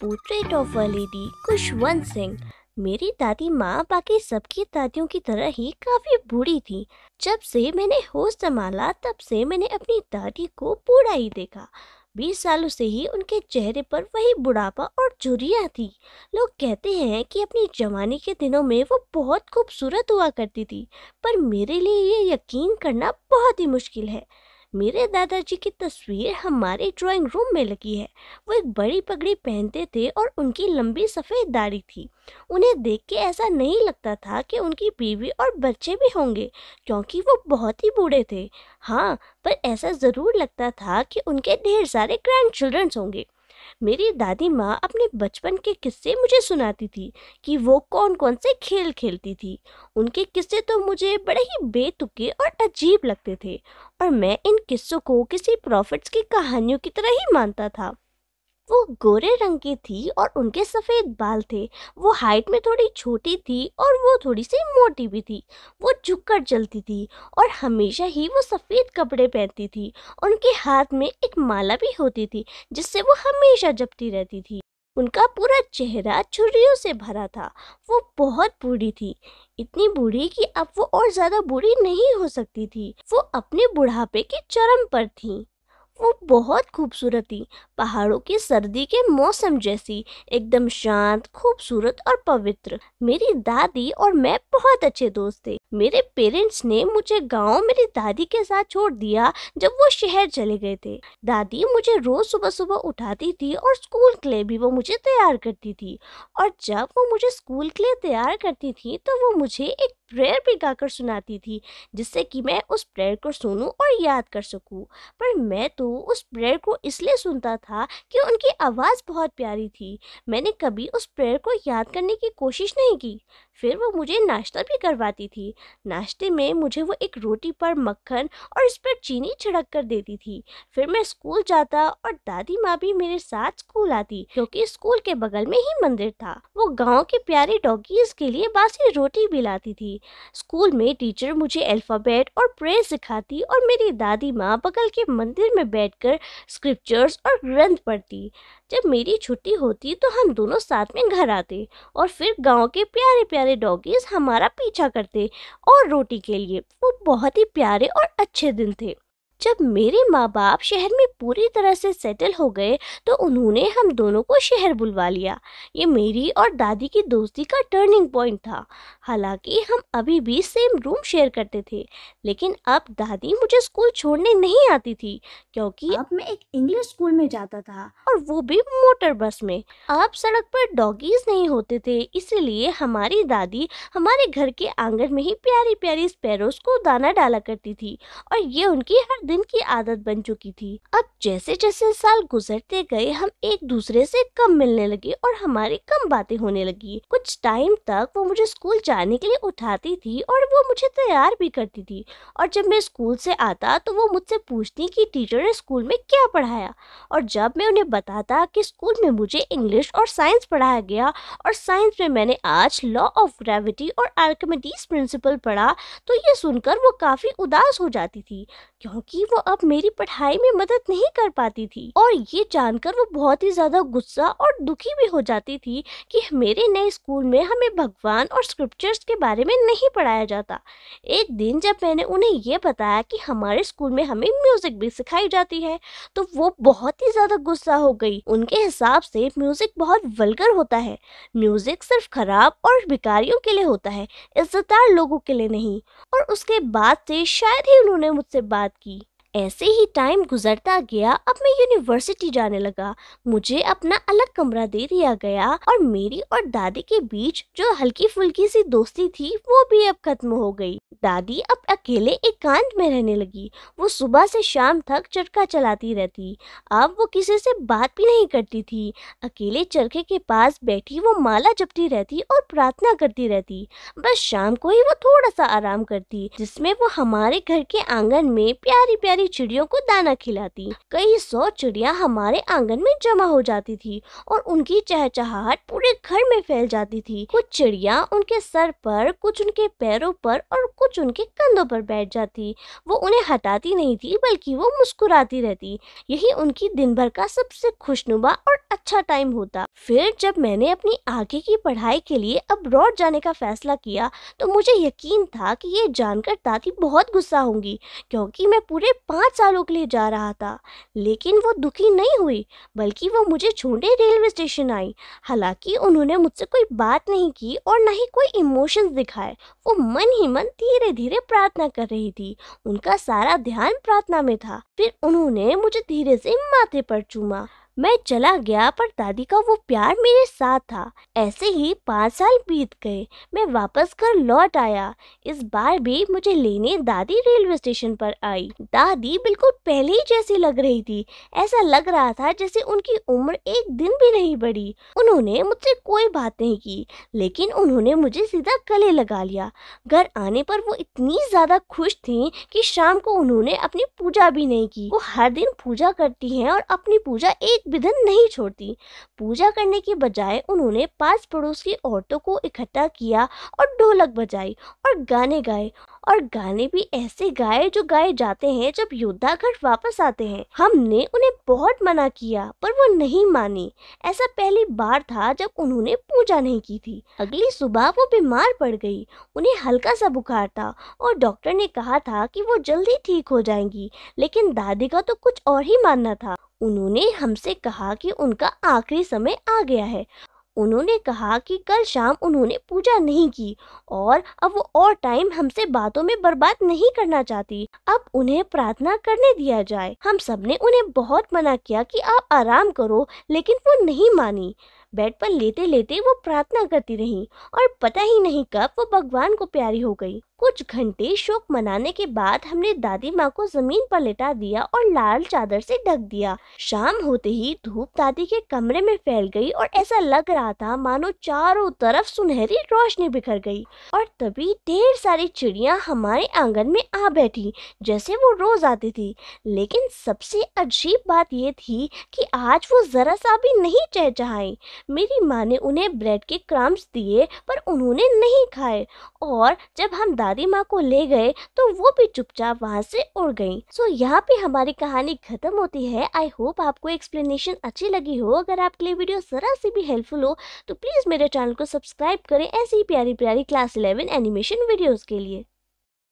portrait of a lady Khushwant Singh मेरी दादी माँ बाकी सबकी दादियों की तरह ही काफ़ी बूढ़ी थी जब से मैंने होश संभाला तब से मैंने अपनी दादी को बूढ़ा ही देखा बीस सालों से ही उनके चेहरे पर वही बुढ़ापा और झुरिया थी लोग कहते हैं कि अपनी जवानी के दिनों में वो बहुत खूबसूरत हुआ करती थी पर मेरे लिए ये यकीन करना बहुत ही मुश्किल है मेरे दादाजी की तस्वीर हमारे ड्राइंग रूम में लगी है वो एक बड़ी पगड़ी पहनते थे और उनकी लंबी सफ़ेद दाढ़ी थी उन्हें देख के ऐसा नहीं लगता था कि उनकी बीवी और बच्चे भी होंगे क्योंकि वो बहुत ही बूढ़े थे हाँ पर ऐसा ज़रूर लगता था कि उनके ढेर सारे ग्रैंड चिल्ड्रंस होंगे मेरी दादी माँ अपने बचपन के किस्से मुझे सुनाती थी कि वो कौन कौन से खेल खेलती थी उनके किस्से तो मुझे बड़े ही बेतुके और अजीब लगते थे और मैं इन किस्सों को किसी प्रॉफिट्स की कहानियों की तरह ही मानता था वो गोरे रंग की थी और उनके सफ़ेद बाल थे वो हाइट में थोड़ी छोटी थी और वो थोड़ी सी मोटी भी थी वो झुक कर चलती थी और हमेशा ही वो सफ़ेद कपड़े पहनती थी उनके हाथ में एक माला भी होती थी जिससे वो हमेशा जपती रहती थी उनका पूरा चेहरा छुरियों से भरा था वो बहुत बूढ़ी थी इतनी बूढ़ी कि अब वो और ज़्यादा बूढ़ी नहीं हो सकती थी वो अपने बुढ़ापे के चरम पर थी वो बहुत खूबसूरत थी पहाड़ों की सर्दी के मौसम जैसी एकदम शांत खूबसूरत और पवित्र मेरी दादी और मैं बहुत अच्छे दोस्त थे मेरे पेरेंट्स ने मुझे गांव मेरी दादी के साथ छोड़ दिया जब वो शहर चले गए थे दादी मुझे रोज सुबह सुबह उठाती थी और स्कूल के लिए भी वो मुझे तैयार करती थी और जब वो मुझे स्कूल के लिए तैयार करती थी तो वो मुझे एक प्रेयर भी गाकर सुनाती थी जिससे कि मैं उस प्रेयर को सुनूं और याद कर सकूं पर मैं तो उस प्रेयर को इसलिए सुनता था कि उनकी आवाज़ बहुत प्यारी थी मैंने कभी उस प्रेयर को याद करने की कोशिश नहीं की फिर वो मुझे नाश्ता भी करवाती थी नाश्ते में मुझे वो एक रोटी पर मक्खन और इस पर चीनी छिड़क कर देती थी फिर मैं स्कूल जाता और दादी माँ भी मेरे साथ स्कूल आती क्योंकि स्कूल के बगल में ही मंदिर था वो गाँव के प्यारे डॉगीज के लिए बासी रोटी भी लाती थी स्कूल में टीचर मुझे अल्फ़ाबेट और प्रे सिखाती और मेरी दादी माँ बगल के मंदिर में बैठ कर स्क्रिप्चर्स और ग्रंथ पढ़ती जब मेरी छुट्टी होती तो हम दोनों साथ में घर आते और फिर गाँव के प्यारे प्यारे सारे डॉगीज़ हमारा पीछा करते और रोटी के लिए वो बहुत ही प्यारे और अच्छे दिन थे जब मेरे माँ बाप शहर में पूरी तरह से सेटल हो गए तो उन्होंने हम दोनों को शहर बुलवा लिया ये मेरी और दादी की दोस्ती का टर्निंग पॉइंट था हालांकि हम अभी भी सेम रूम शेयर करते थे लेकिन अब दादी मुझे स्कूल छोड़ने नहीं आती थी क्योंकि अब मैं एक इंग्लिश स्कूल में जाता था और वो भी मोटर बस में अब सड़क पर डॉगीज नहीं होते थे इसलिए हमारी दादी हमारे घर के आंगन में ही प्यारी प्यारी स्पैरोज को दाना डाला करती थी और ये उनकी हर दिन की आदत बन चुकी थी अब जैसे जैसे साल गुजरते गए हम एक दूसरे से कम मिलने लगे और हमारी कम बातें होने लगी कुछ टाइम तक वो मुझे स्कूल जाने के लिए उठाती थी और वो मुझे तैयार भी करती थी और जब मैं स्कूल से आता तो वो मुझसे पूछती कि टीचर ने स्कूल में क्या पढ़ाया और जब मैं उन्हें बताता कि स्कूल में मुझे इंग्लिश और साइंस पढ़ाया गया और साइंस में मैंने आज लॉ ऑफ ग्रेविटी और आर्कमेडीज प्रिंसिपल पढ़ा तो ये सुनकर वो काफ़ी उदास हो जाती थी क्योंकि वो अब मेरी पढ़ाई में मदद नहीं कर पाती थी और ये जानकर वो बहुत ही ज़्यादा गुस्सा और दुखी भी हो जाती थी कि मेरे नए स्कूल में हमें भगवान और स्क्रिप्चर्स के बारे में नहीं पढ़ाया जाता था एक दिन जब मैंने उन्हें ये बताया कि हमारे स्कूल में हमें म्यूज़िक भी सिखाई जाती है तो वो बहुत ही ज़्यादा गुस्सा हो गई उनके हिसाब से म्यूज़िक बहुत वलगर होता है म्यूज़िक सिर्फ खराब और भिकारियों के लिए होता है इज्जतदार लोगों के लिए नहीं और उसके बाद से शायद ही उन्होंने मुझसे बात की ऐसे ही टाइम गुजरता गया अब मैं यूनिवर्सिटी जाने लगा मुझे अपना अलग कमरा दे दिया गया और मेरी और दादी के बीच जो हल्की फुल्की सी दोस्ती थी वो भी अब खत्म हो गई दादी अब अकेले एकांत में रहने लगी वो सुबह से शाम तक चरखा चलाती रहती अब वो किसी से बात भी नहीं करती थी अकेले चरखे के पास बैठी वो माला जपती रहती और प्रार्थना करती रहती बस शाम को ही वो थोड़ा सा आराम करती जिसमें वो हमारे घर के आंगन में प्यारी प्यारी सारी चिड़ियों को दाना खिलाती कई सौ चिड़िया हमारे आंगन में जमा हो जाती थी और उनकी चहचहाट पूरे घर में फैल जाती थी कुछ चिड़िया उनके सर पर कुछ उनके पैरों पर और कुछ उनके कंधों पर बैठ जाती वो उन्हें हटाती नहीं थी बल्कि वो मुस्कुराती रहती यही उनकी दिन भर का सबसे खुशनुमा और अच्छा टाइम होता फिर जब मैंने अपनी आगे की पढ़ाई के लिए अब्रॉड जाने का फैसला किया तो मुझे यकीन था कि ये जानकर दादी बहुत गुस्सा होंगी क्योंकि मैं पूरे पाँच सालों के लिए जा रहा था लेकिन वो दुखी नहीं हुई बल्कि वो मुझे छोड़ने रेलवे स्टेशन आई हालांकि उन्होंने मुझसे कोई बात नहीं की और ना ही कोई इमोशंस दिखाए वो मन ही मन धीरे धीरे प्रार्थना कर रही थी उनका सारा ध्यान प्रार्थना में था फिर उन्होंने मुझे धीरे से माथे पर चूमा मैं चला गया पर दादी का वो प्यार मेरे साथ था ऐसे ही पाँच साल बीत गए मैं वापस घर लौट आया इस बार भी मुझे लेने दादी रेलवे स्टेशन पर आई दादी बिल्कुल पहले ही जैसी लग रही थी ऐसा लग रहा था जैसे उनकी उम्र एक दिन भी नहीं बढ़ी उन्होंने मुझसे कोई बात नहीं की लेकिन उन्होंने मुझे सीधा गले लगा लिया घर आने पर वो इतनी ज़्यादा खुश थी कि शाम को उन्होंने अपनी पूजा भी नहीं की वो हर दिन पूजा करती हैं और अपनी पूजा एक विधन नहीं छोड़ती पूजा करने के बजाय उन्होंने पास पड़ोस की औरतों को इकट्ठा किया और ढोलक बजाई और गाने गाए और गाने भी ऐसे गाए जो गाए जाते हैं जब योद्धा घर वापस आते हैं हमने उन्हें बहुत मना किया पर वो नहीं मानी ऐसा पहली बार था जब उन्होंने पूजा नहीं की थी अगली सुबह वो बीमार पड़ गई उन्हें हल्का सा बुखार था और डॉक्टर ने कहा था कि वो जल्दी ठीक हो जाएंगी लेकिन दादी का तो कुछ और ही मानना था उन्होंने हमसे कहा कि उनका आखिरी समय आ गया है उन्होंने कहा कि कल शाम उन्होंने पूजा नहीं की और अब वो और टाइम हमसे बातों में बर्बाद नहीं करना चाहती अब उन्हें प्रार्थना करने दिया जाए हम सब ने उन्हें बहुत मना किया कि आप आराम करो लेकिन वो नहीं मानी बेड पर लेते लेते वो प्रार्थना करती रही और पता ही नहीं कब वो भगवान को प्यारी हो गई कुछ घंटे शोक मनाने के बाद हमने दादी माँ को जमीन पर लेटा दिया और लाल चादर से ढक दिया शाम होते ही धूप दादी के कमरे में फैल गई और ऐसा लग रहा था मानो चारों तरफ सुनहरी रोशनी बिखर गई और तभी ढेर सारी चिड़िया हमारे आंगन में आ बैठी जैसे वो रोज आती थी लेकिन सबसे अजीब बात ये थी कि आज वो जरा सा भी नहीं चहचहाई मेरी माँ ने उन्हें ब्रेड के क्रम्स दिए पर उन्होंने नहीं खाए और जब हम दादी माँ को ले गए तो वो भी चुपचाप वहाँ से उड़ गई सो so, यहाँ पे हमारी कहानी खत्म होती है आई होप आपको एक्सप्लेनेशन अच्छी लगी हो अगर आपके लिए वीडियो जरा सी भी हेल्पफुल हो तो प्लीज़ मेरे चैनल को सब्सक्राइब करें ऐसी प्यारी प्यारी क्लास इलेवन एनिमेशन वीडियोज़ के लिए